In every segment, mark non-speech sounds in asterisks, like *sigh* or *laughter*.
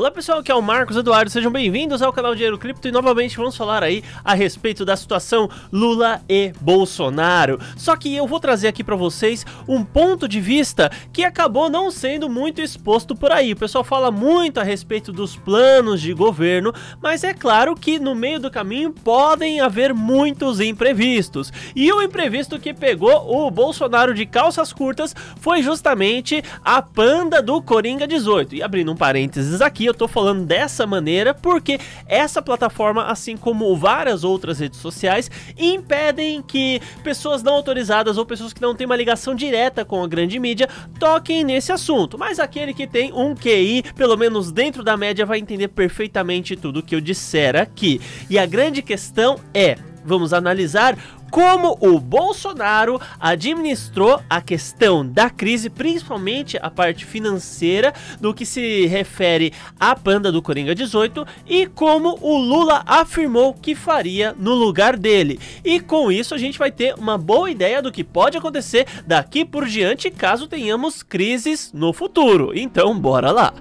Olá pessoal, aqui é o Marcos Eduardo, sejam bem-vindos ao canal Dinheiro Cripto e novamente vamos falar aí a respeito da situação Lula e Bolsonaro. Só que eu vou trazer aqui para vocês um ponto de vista que acabou não sendo muito exposto por aí. O pessoal fala muito a respeito dos planos de governo, mas é claro que no meio do caminho podem haver muitos imprevistos. E o imprevisto que pegou o Bolsonaro de calças curtas foi justamente a panda do Coringa 18. E abrindo um parênteses aqui, eu tô falando dessa maneira porque essa plataforma, assim como várias outras redes sociais, impedem que pessoas não autorizadas ou pessoas que não têm uma ligação direta com a grande mídia toquem nesse assunto. Mas aquele que tem um QI, pelo menos dentro da média, vai entender perfeitamente tudo que eu disser aqui. E a grande questão é vamos analisar como o Bolsonaro administrou a questão da crise, principalmente a parte financeira do que se refere à panda do Coringa 18 e como o Lula afirmou que faria no lugar dele. E com isso a gente vai ter uma boa ideia do que pode acontecer daqui por diante caso tenhamos crises no futuro. Então bora lá.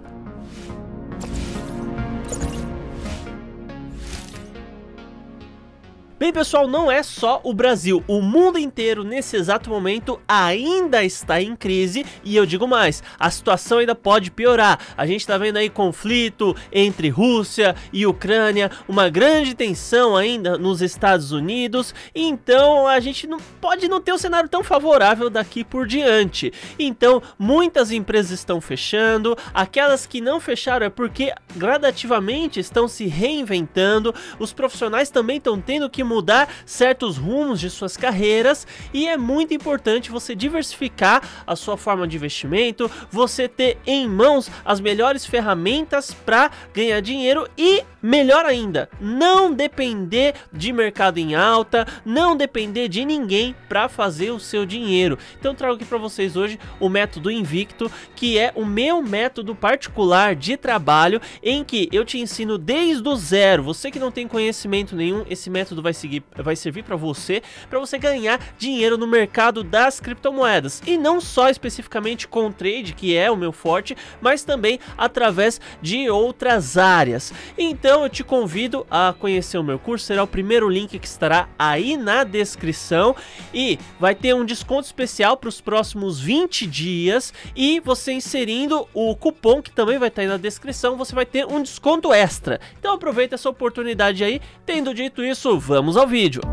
Bem, pessoal, não é só o Brasil. O mundo inteiro, nesse exato momento, ainda está em crise. E eu digo mais, a situação ainda pode piorar. A gente está vendo aí conflito entre Rússia e Ucrânia, uma grande tensão ainda nos Estados Unidos. Então, a gente não pode não ter um cenário tão favorável daqui por diante. Então, muitas empresas estão fechando. Aquelas que não fecharam é porque gradativamente estão se reinventando. Os profissionais também estão tendo que mudar certos rumos de suas carreiras e é muito importante você diversificar a sua forma de investimento, você ter em mãos as melhores ferramentas para ganhar dinheiro e melhor ainda, não depender de mercado em alta, não depender de ninguém para fazer o seu dinheiro. Então trago aqui para vocês hoje o método Invicto, que é o meu método particular de trabalho em que eu te ensino desde o zero. Você que não tem conhecimento nenhum, esse método vai seguir, vai servir para você, para você ganhar dinheiro no mercado das criptomoedas. E não só especificamente com trade, que é o meu forte, mas também através de outras áreas. Então eu te convido a conhecer o meu curso, será o primeiro link que estará aí na descrição e vai ter um desconto especial para os próximos 20 dias e você inserindo o cupom que também vai estar tá aí na descrição, você vai ter um desconto extra. Então aproveita essa oportunidade aí. Tendo dito isso, vamos Vamos ao vídeo.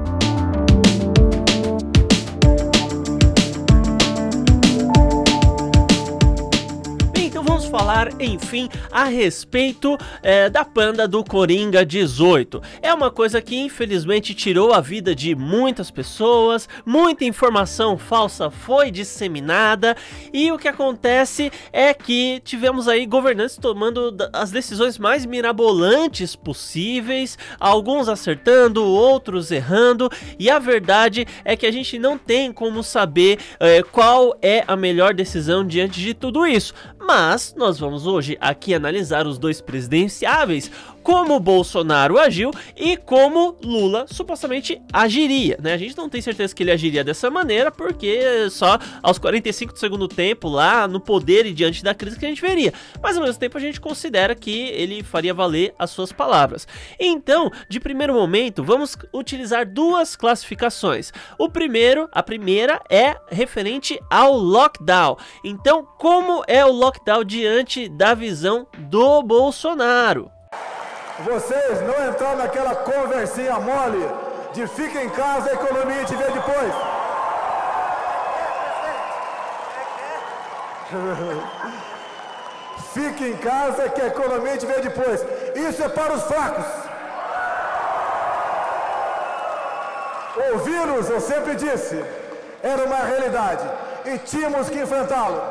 Então vamos falar, enfim, a respeito é, da panda do Coringa 18. É uma coisa que infelizmente tirou a vida de muitas pessoas, muita informação falsa foi disseminada e o que acontece é que tivemos aí governantes tomando as decisões mais mirabolantes possíveis, alguns acertando, outros errando e a verdade é que a gente não tem como saber é, qual é a melhor decisão diante de tudo isso. Mas nós vamos hoje aqui analisar os dois presidenciáveis, como Bolsonaro agiu e como Lula supostamente agiria, né? A gente não tem certeza que ele agiria dessa maneira, porque só aos 45 do segundo tempo, lá no poder e diante da crise que a gente veria. Mas ao mesmo tempo a gente considera que ele faria valer as suas palavras. Então, de primeiro momento, vamos utilizar duas classificações. O primeiro, a primeira é referente ao lockdown. Então, como é o lockdown diante da visão do Bolsonaro? Vocês não entraram naquela conversinha mole de fica em casa, a economia te vê depois. *laughs* Fique em casa que a economia te vê depois. Isso é para os fracos. O vírus, eu sempre disse, era uma realidade e tínhamos que enfrentá-lo.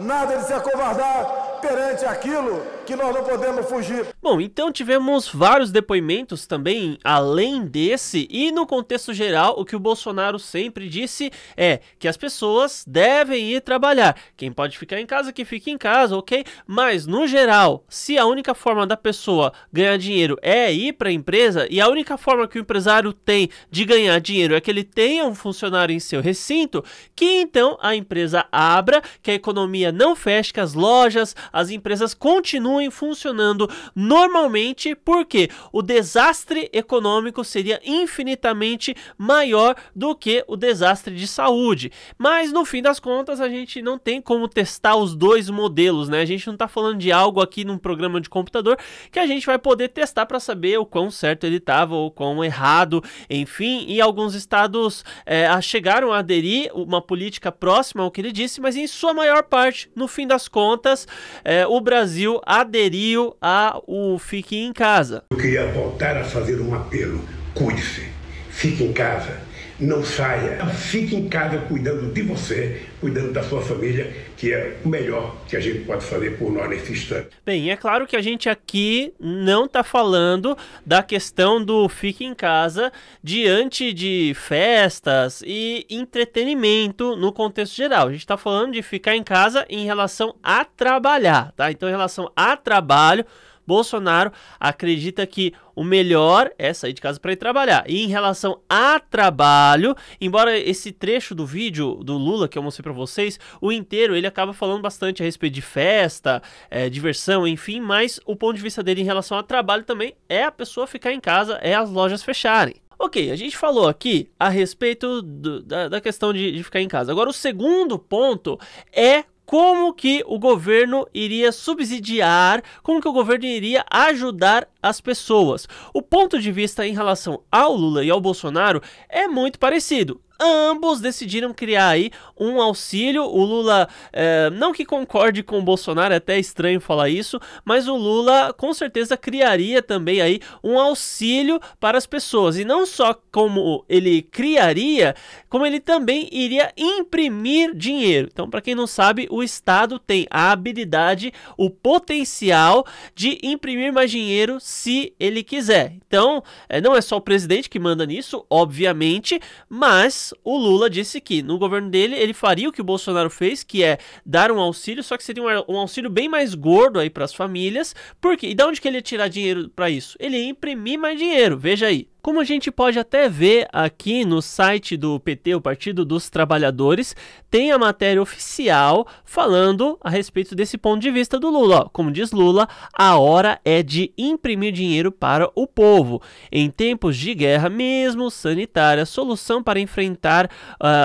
Nada de se acovardar perante aquilo que nós não podemos fugir. Bom, então tivemos vários depoimentos também, além desse, e no contexto geral, o que o Bolsonaro sempre disse é que as pessoas devem ir trabalhar. Quem pode ficar em casa, que fique em casa, ok? Mas, no geral, se a única forma da pessoa ganhar dinheiro é ir para a empresa, e a única forma que o empresário tem de ganhar dinheiro é que ele tenha um funcionário em seu recinto, que então a empresa abra, que a economia não feche, que as lojas, as empresas continuem continuem funcionando normalmente, porque o desastre econômico seria infinitamente maior do que o desastre de saúde. Mas no fim das contas, a gente não tem como testar os dois modelos, né? A gente não está falando de algo aqui num programa de computador que a gente vai poder testar para saber o quão certo ele estava ou quão errado, enfim. E alguns estados é, chegaram a aderir uma política próxima ao que ele disse, mas em sua maior parte, no fim das contas, é, o Brasil aderiu ao Fique em Casa. Eu queria voltar a fazer um apelo. Cuide-se, fique em casa não saia. Fique em casa cuidando de você, cuidando da sua família, que é o melhor que a gente pode fazer por nós nesse instante. Bem, é claro que a gente aqui não está falando da questão do fique em casa diante de festas e entretenimento no contexto geral. A gente está falando de ficar em casa em relação a trabalhar, tá? Então, em relação a trabalho Bolsonaro acredita que o melhor é sair de casa para ir trabalhar. E em relação a trabalho, embora esse trecho do vídeo do Lula que eu mostrei para vocês, o inteiro ele acaba falando bastante a respeito de festa, é, diversão, enfim, mas o ponto de vista dele em relação a trabalho também é a pessoa ficar em casa, é as lojas fecharem. Ok, a gente falou aqui a respeito do, da, da, questão de, de ficar em casa. Agora, o segundo ponto é como que o governo iria subsidiar, como que o governo iria ajudar as pessoas. O ponto de vista em relação ao Lula e ao Bolsonaro é muito parecido ambos decidiram criar aí um auxílio. O Lula, é, não que concorde com o Bolsonaro, é até estranho falar isso, mas o Lula com certeza criaria também aí um auxílio para as pessoas. E não só como ele criaria, como ele também iria imprimir dinheiro. Então, para quem não sabe, o Estado tem a habilidade, o potencial de imprimir mais dinheiro se ele quiser. Então, é, não é só o presidente que manda nisso, obviamente, mas o Lula disse que no governo dele ele faria o que o Bolsonaro fez, que é dar um auxílio, só que seria um, um auxílio bem mais gordo aí para as famílias. Porque e da onde que ele ia tirar dinheiro para isso? Ele ia imprimir mais dinheiro. Veja aí, como a gente pode até ver aqui no site do PT, o Partido dos Trabalhadores, tem a matéria oficial falando a respeito desse ponto de vista do Lula. Como diz Lula, a hora é de imprimir dinheiro para o povo. Em tempos de guerra, mesmo sanitária, a solução para enfrentar uh,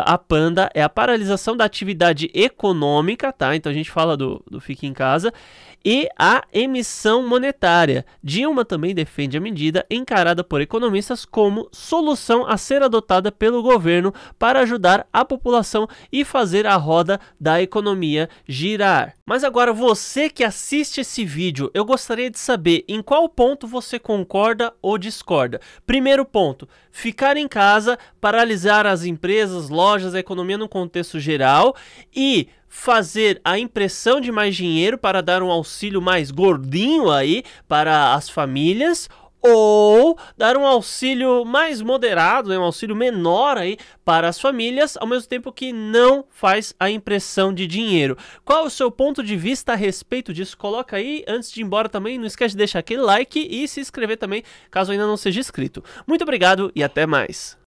a panda é a paralisação da atividade econômica, tá? Então a gente fala do, do Fique em Casa, e a emissão monetária. Dilma também defende a medida, encarada por economistas como solução a ser adotada pelo governo para ajudar a população e fazer a roda da economia girar. Mas agora você que assiste esse vídeo, eu gostaria de saber em qual ponto você concorda ou discorda. Primeiro ponto, ficar em casa paralisar as empresas, lojas, a economia no contexto geral e fazer a impressão de mais dinheiro para dar um auxílio mais gordinho aí para as famílias ou dar um auxílio mais moderado, né, um auxílio menor aí para as famílias, ao mesmo tempo que não faz a impressão de dinheiro. Qual o seu ponto de vista a respeito disso? Coloca aí, antes de ir embora também, não esquece de deixar aquele like e se inscrever também, caso ainda não seja inscrito. Muito obrigado e até mais.